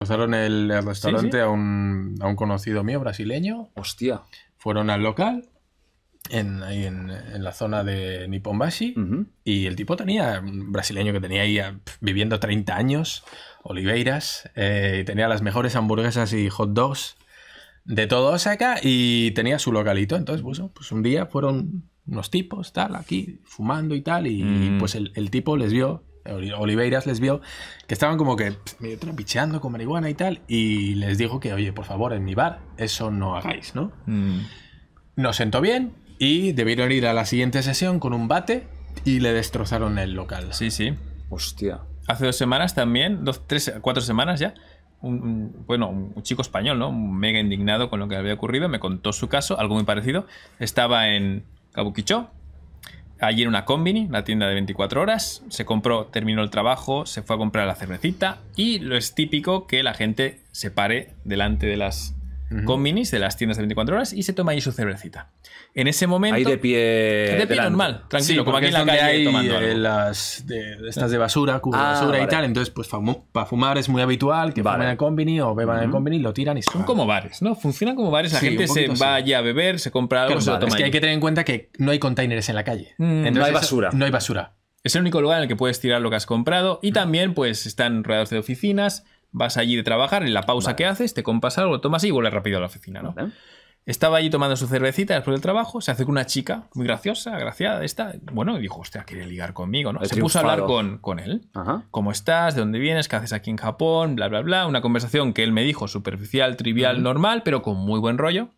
Pasaron el restaurante A, un, conocido mío brasileño. Hostia. Fueron al local en, la zona de Nipponbashi. Y el tipo tenía, un brasileño que tenía ahí ah, viviendo 30 años, Oliveiras, eh, tenía las mejores hamburguesas y hot dogs de todo Osaka y tenía su localito. Entonces, pues, un día fueron unos tipos, tal, aquí, fumando y tal, y, mm. pues el, el, tipo les vio Oliveiras les vio que estaban como que medio trapicheando con marihuana y tal, y les dijo que, oye, por favor, en mi bar, eso no hagáis, ¿no? Mm. Nos sentó bien y debieron ir a la siguiente sesión con un bate y le destrozaron el local. Sí, sí. Hostia. Hace dos semanas también, dos, tres, cuatro semanas ya, un, bueno, un chico español, ¿no? Mega indignado con lo que había ocurrido, me contó su caso, algo muy parecido. Estaba en Kabukicho, allí en una combini, la tienda de 24 horas, se compró, terminó el trabajo, se fue a comprar la cervecita y lo es típico que la gente se pare delante de las con de las tiendas de 24 horas y se toma ahí su cervecita. En ese momento. de pie. De pie normal, tranquilo, como aquí en la calle tomando. Las, de, estas de basura, cubo ah, basura y tal. Entonces, pues para fumar es muy habitual que vayan al o beban al en el lo tiran y Son como bares, ¿no? Funcionan como bares. La gente se va allí a beber, se compra algo, se que hay que tener en cuenta que no hay containers en la calle. Mm. no hay basura. No hay basura. Es el único lugar en el que puedes tirar lo que has comprado y también pues están rodeados de oficinas Vas allí de trabajar, en la pausa que haces, te compas algo, tomas y vuelves rápido a la oficina, ¿no? Estaba allí tomando su cervecita después del trabajo, se hace con una chica muy graciosa, graciada, esta, bueno, y dijo, hostia, quiere ligar conmigo, ¿no? se puso a hablar con, él. ¿Cómo estás? ¿De dónde vienes? ¿Qué haces aquí en Japón? Bla, bla, bla. Una conversación que él me dijo superficial, trivial, normal, pero con muy buen rollo.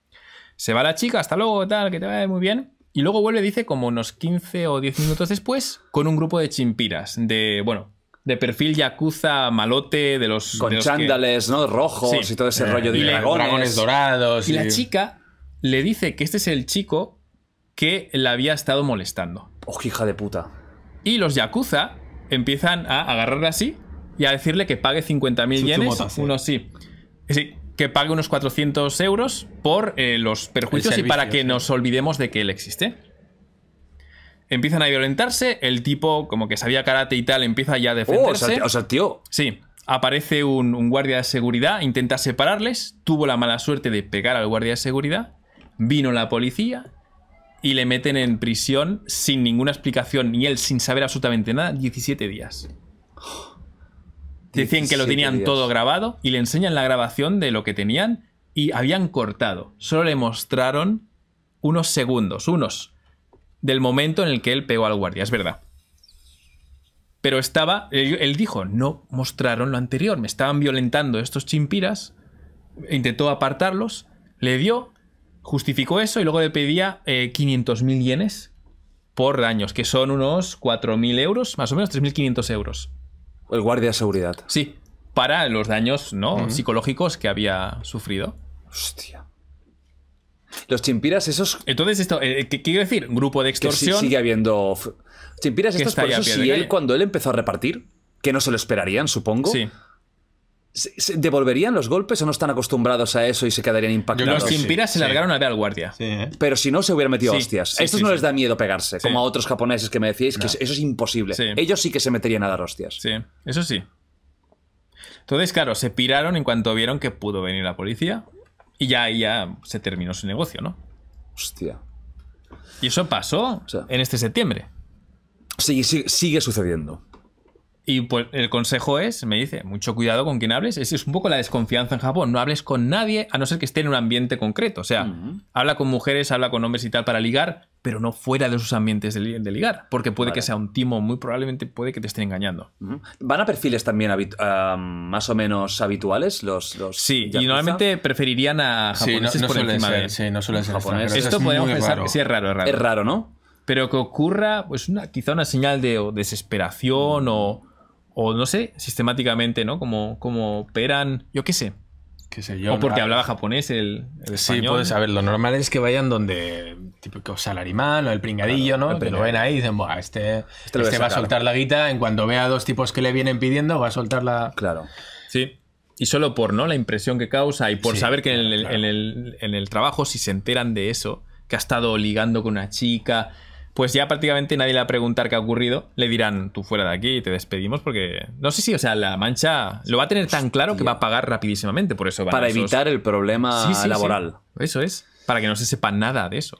Se va la chica, hasta luego, tal, que te vaya muy bien. Y luego vuelve, dice, como unos 15 o 10 minutos después, con un grupo de chimpiras, de, bueno, de perfil yakuza malote de los. Con chándales, ¿no? Rojos y todo ese rollo de dragones. dragones. dorados. Y, la chica le dice que este es el chico que la había estado molestando. ¡Oh, hija de puta! Y los yakuza empiezan a agarrarle así y a decirle que pague 50.000 yenes. Uno sí. Que pague unos 400 euros por eh, los perjuicios y para que nos olvidemos de que él existe. Empiezan a violentarse, el tipo, como que sabía karate y tal, empieza ya a oh, defenderse. o, sea, tío. Sí. Aparece un, guardia de seguridad, intenta separarles, tuvo la mala suerte de pegar al guardia de seguridad, vino la policía y le meten en prisión sin ninguna explicación ni él sin saber absolutamente nada 17 días. Decían que lo tenían todo grabado y le enseñan la grabación de lo que tenían y habían cortado. Solo le mostraron unos segundos, unos del momento en el que él pegó al guardia, es verdad. Pero estaba, él, dijo, no mostraron lo anterior, me estaban violentando estos chimpiras, intentó apartarlos, le dio, justificó eso y luego le pedía 500.000 eh, yenes por daños, que son unos 4.000 euros, más o menos 3.500 euros. El guardia de seguridad. Sí, para los daños ¿no? psicológicos que había sufrido. Hostia. Los chimpiras, esos. Entonces, esto, eh, ¿qué quiero decir? Grupo de extorsión. sigue habiendo. Chimpiras, estos por si él, cuando él empezó a repartir, que no se lo esperarían, supongo. Sí. ¿Devolverían los golpes o no están acostumbrados a eso y se quedarían impactados? Los chimpiras se largaron a ver al guardia. ¿eh? Pero si no, se hubieran metido hostias. a estos no les da miedo pegarse, como a otros japoneses que me decíais, que eso es imposible. Ellos sí que se meterían a dar hostias. Sí, eso sí. Entonces, claro, se piraron en cuanto vieron que pudo venir la policía. Y ya, se terminó su negocio, ¿no? Hostia. Y eso pasó en este septiembre. sigue, sucediendo. Y pues el consejo es, me dice, mucho cuidado con quien hables. Es, es un poco la desconfianza en Japón. No hables con nadie a no ser que esté en un ambiente concreto. O sea, habla con mujeres, habla con hombres y tal para ligar, pero no fuera de sus ambientes de, ligar, porque puede que sea un timo, muy probablemente puede que te estén engañando. ¿Van a perfiles también ah, más o menos habituales los, los Sí, y normalmente preferirían a japoneses por de... Sí, suelen ser Esto podemos pensar, raro. es raro, es raro. ¿no? Pero que ocurra, pues una, quizá una señal de desesperación o, no sé, sistemáticamente, ¿no? Como, como operan, yo qué sé. O porque hablaba japonés el, Sí, puedes saber. Lo normal es que vayan donde típico salarimán o el pringadillo, ¿no? pero ven ahí y dicen, Buah, este, este, este va a soltar la guita. En cuanto vea a dos tipos que le vienen pidiendo, va a soltar la... Claro. Sí. Y solo por no la impresión que causa y por saber que en, el, en el trabajo, si se enteran de eso, que ha estado ligando con una chica pues ya prácticamente nadie le va a preguntar qué ha ocurrido. Le dirán, tú fuera de aquí, y te despedimos porque... No sé si, o sea, la mancha lo va a tener tan claro que va a pagar rapidísimamente, por eso... Para evitar el problema laboral. Eso es, para que no se sepa nada de eso.